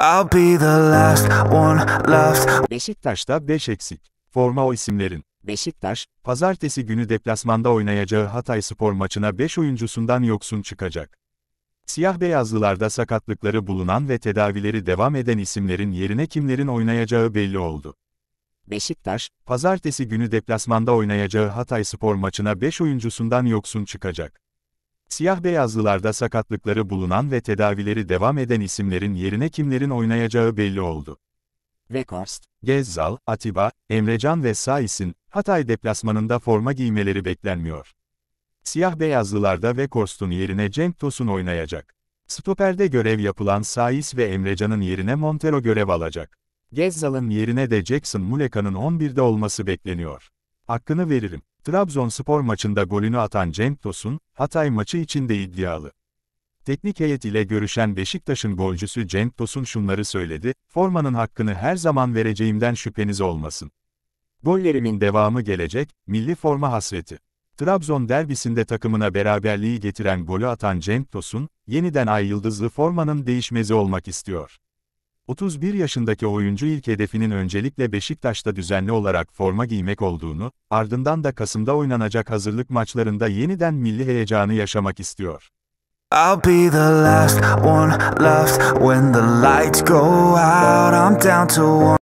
I'll be the last one left. Beşiktaş'ta 5 eksik. Forma o isimlerin. Beşiktaş, pazartesi günü deplasmanda oynayacağı Hatay Spor maçına 5 oyuncusundan yoksun çıkacak. Siyah beyazlılarda sakatlıkları bulunan ve tedavileri devam eden isimlerin yerine kimlerin oynayacağı belli oldu. Beşiktaş, pazartesi günü deplasmanda oynayacağı Hatay Spor maçına 5 oyuncusundan yoksun çıkacak. Siyah-beyazlılarda sakatlıkları bulunan ve tedavileri devam eden isimlerin yerine kimlerin oynayacağı belli oldu. Vekost, Gezzal, Atiba, Emrecan ve Sais'in, Hatay deplasmanında forma giymeleri beklenmiyor. Siyah-beyazlılarda Vekost'un yerine Cenk Tosun oynayacak. Stoper'de görev yapılan Sais ve Emrecan'ın yerine Montero görev alacak. Gezzal'ın yerine de Jackson Muleka'nın 11'de olması bekleniyor. Hakkını veririm. Trabzonspor maçında golünü atan Cenk Tosun, Hatay maçı için de iddialı. Teknik heyet ile görüşen Beşiktaş'ın golcüsü Cenk Tosun şunları söyledi, formanın hakkını her zaman vereceğimden şüpheniz olmasın. Gollerimin devamı gelecek, milli forma hasreti. Trabzon derbisinde takımına beraberliği getiren golü atan Cenk Tosun, yeniden ay yıldızlı formanın değişmezi olmak istiyor. 31 yaşındaki oyuncu ilk hedefinin öncelikle Beşiktaş'ta düzenli olarak forma giymek olduğunu, ardından da Kasım'da oynanacak hazırlık maçlarında yeniden milli heyecanı yaşamak istiyor. I'll be the last one left when the lights go out. I'm down to one.